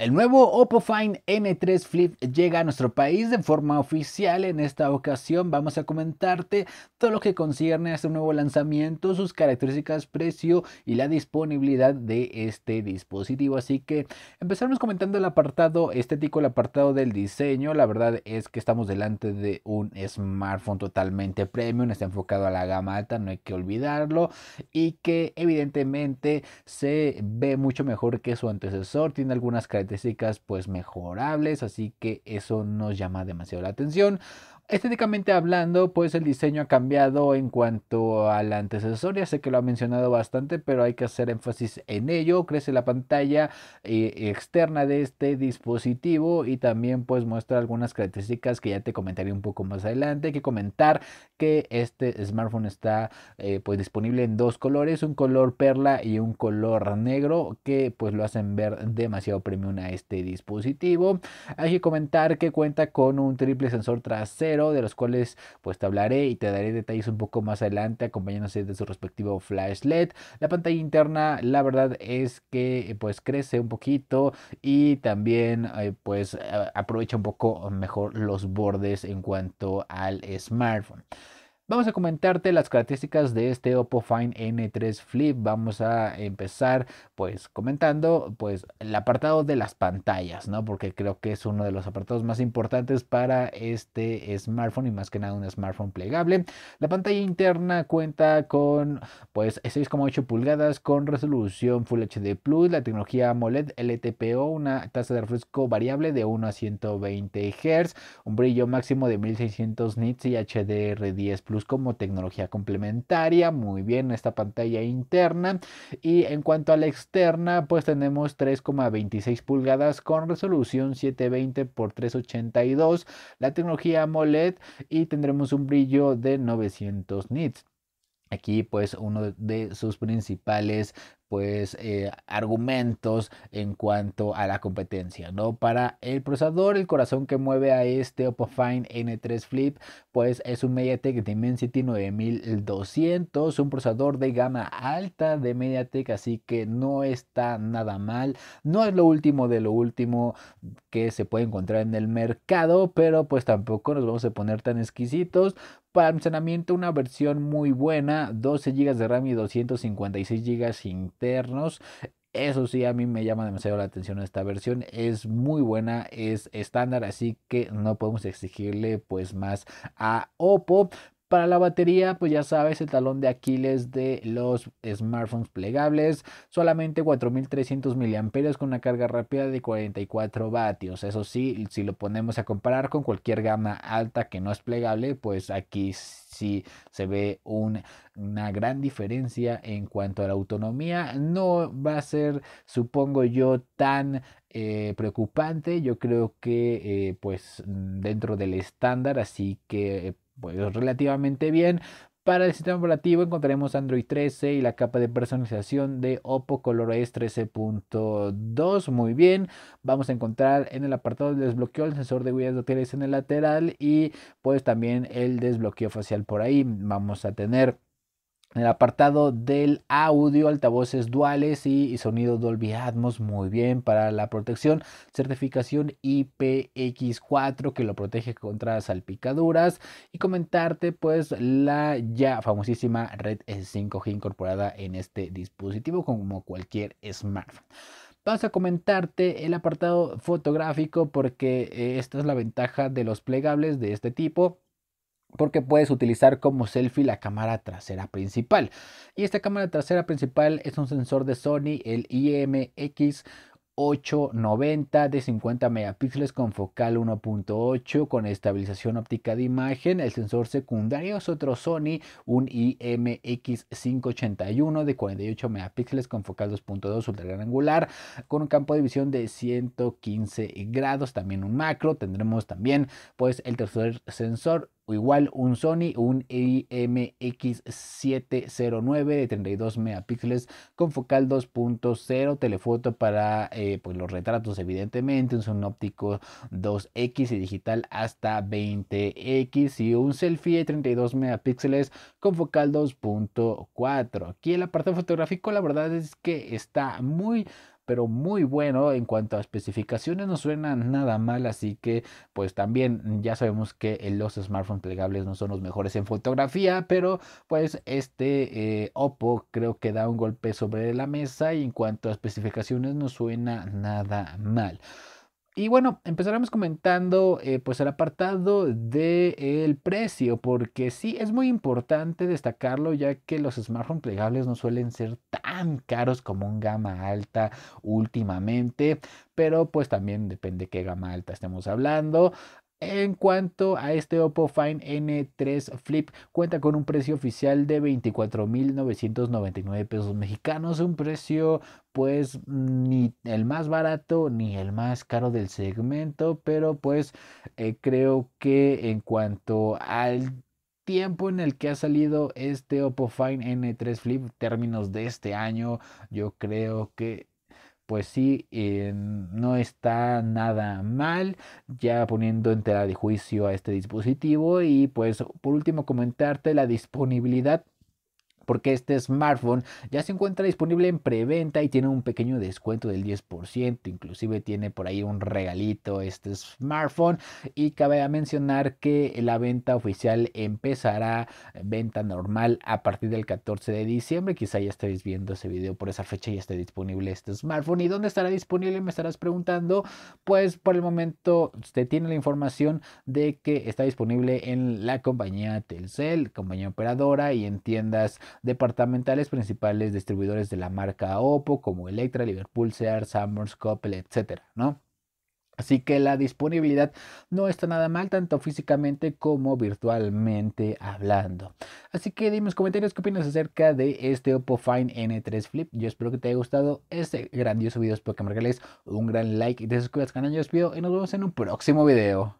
El nuevo Oppo Find M3 Flip llega a nuestro país de forma oficial. En esta ocasión vamos a comentarte todo lo que concierne a este nuevo lanzamiento, sus características, precio y la disponibilidad de este dispositivo. Así que empezamos comentando el apartado estético, el apartado del diseño. La verdad es que estamos delante de un smartphone totalmente premium, está enfocado a la gama alta, no hay que olvidarlo, y que evidentemente se ve mucho mejor que su antecesor. Tiene algunas características pues mejorables, así que eso nos llama demasiado la atención. Estéticamente hablando, pues el diseño ha cambiado en cuanto al antecesor Ya Sé que lo ha mencionado bastante, pero hay que hacer énfasis en ello. Crece la pantalla eh, externa de este dispositivo y también pues muestra algunas características que ya te comentaré un poco más adelante. Hay que comentar que este smartphone está eh, pues disponible en dos colores, un color perla y un color negro que pues lo hacen ver demasiado premium a este dispositivo. Hay que comentar que cuenta con un triple sensor trasero de los cuales pues te hablaré y te daré detalles un poco más adelante, acompañándose de su respectivo flash LED. La pantalla interna, la verdad es que eh, pues crece un poquito y también eh, pues eh, aprovecha un poco mejor los bordes en cuanto al smartphone. Vamos a comentarte las características de este Oppo Find N3 Flip. Vamos a empezar pues comentando pues el apartado de las pantallas, ¿no? Porque creo que es uno de los apartados más importantes para este smartphone y más que nada un smartphone plegable. La pantalla interna cuenta con pues 6,8 pulgadas con resolución Full HD Plus, la tecnología AMOLED LTPO, una tasa de refresco variable de 1 a 120 Hz, un brillo máximo de 1600 nits y HDR10 Plus como tecnología complementaria. Muy bien, esta pantalla interna. Y en cuanto a la externa, pues tenemos 3,26 pulgadas con resolución 720 x 382, la tecnología AMOLED y tendremos un brillo de 900 nits. Aquí pues uno de sus principales pues eh, argumentos en cuanto a la competencia, ¿no? Para el procesador, el corazón que mueve a este Oppo Fine N3 Flip, pues es un MediaTek Dimensity 9200, un procesador de gama alta de MediaTek, así que no está nada mal, no es lo último de lo último que se puede encontrar en el mercado, pero pues tampoco nos vamos a poner tan exquisitos, para almacenamiento una versión muy buena, 12 GB de RAM y 256 GB internos. Eso sí, a mí me llama demasiado la atención esta versión. Es muy buena, es estándar, así que no podemos exigirle pues más a Oppo. Para la batería, pues ya sabes, el talón de Aquiles de los smartphones plegables, solamente 4.300 mAh con una carga rápida de 44 vatios. Eso sí, si lo ponemos a comparar con cualquier gama alta que no es plegable, pues aquí sí se ve una gran diferencia en cuanto a la autonomía. No va a ser, supongo yo, tan eh, preocupante. Yo creo que, eh, pues, dentro del estándar, así que pues relativamente bien. Para el sistema operativo encontraremos Android 13 y la capa de personalización de Oppo ColorOS 13.2. Muy bien, vamos a encontrar en el apartado de desbloqueo el sensor de huellas dactilares en el lateral y pues también el desbloqueo facial por ahí. Vamos a tener en el apartado del audio, altavoces duales y, sonido Dolby Atmos, muy bien para la protección. Certificación IPX4 que lo protege contra salpicaduras. Y comentarte pues la ya famosísima red 5G incorporada en este dispositivo como cualquier smartphone. Vamos a comentarte el apartado fotográfico porque eh, esta es la ventaja de los plegables de este tipo porque puedes utilizar como selfie la cámara trasera principal. Y esta cámara trasera principal es un sensor de Sony, el IMX 890 de 50 megapíxeles con focal 1.8 con estabilización óptica de imagen. El sensor secundario es otro Sony, un IMX581 de 48 megapíxeles con focal 2.2 ultra gran angular con un campo de visión de 115 grados, también un macro. Tendremos también pues el tercer sensor igual un Sony, un IMX709 de 32 megapíxeles con focal 2.0, telefoto para eh, pues, los retratos evidentemente, un zoom óptico 2X y digital hasta 20X y un selfie de 32 megapíxeles con focal 2.4. Aquí el apartado fotográfico la verdad es que está muy pero muy bueno en cuanto a especificaciones, no suena nada mal, así que pues también ya sabemos que los smartphones plegables no son los mejores en fotografía, pero pues este eh, Oppo creo que da un golpe sobre la mesa y en cuanto a especificaciones no suena nada mal. Y bueno, empezaremos comentando eh, pues el apartado del el precio, porque sí es muy importante destacarlo ya que los smartphones plegables no suelen ser tan caros como un gama alta últimamente, pero pues también depende qué gama alta estemos hablando. En cuanto a este Oppo Find N3 Flip, cuenta con un precio oficial de 24.999 pesos mexicanos, un precio pues ni el más barato ni el más caro del segmento, pero pues eh, creo que en cuanto al tiempo en el que ha salido este Oppo Find N3 Flip, términos de este año, yo creo que pues sí, eh, no está nada mal, ya poniendo en tela de juicio a este dispositivo. Y pues por último comentarte la disponibilidad porque este smartphone ya se encuentra disponible en preventa y tiene un pequeño descuento del 10%, inclusive tiene por ahí un regalito este smartphone y cabe mencionar que la venta oficial empezará venta normal a partir del 14 de diciembre, quizá ya estéis viendo ese video por esa fecha y esté disponible este smartphone y dónde estará disponible me estarás preguntando, pues por el momento usted tiene la información de que está disponible en la compañía Telcel, compañía operadora y en tiendas departamentales principales distribuidores de la marca Oppo, como Electra, Liverpool, Sears, Summers, Coppel, etc. ¿no? Así que la disponibilidad no está nada mal, tanto físicamente como virtualmente hablando. Así que dime en los comentarios qué opinas acerca de este Oppo Find N3 Flip. Yo espero que te haya gustado este grandioso video. Espero que regales un gran like y te suscribas al canal. Yo os pido y nos vemos en un próximo video.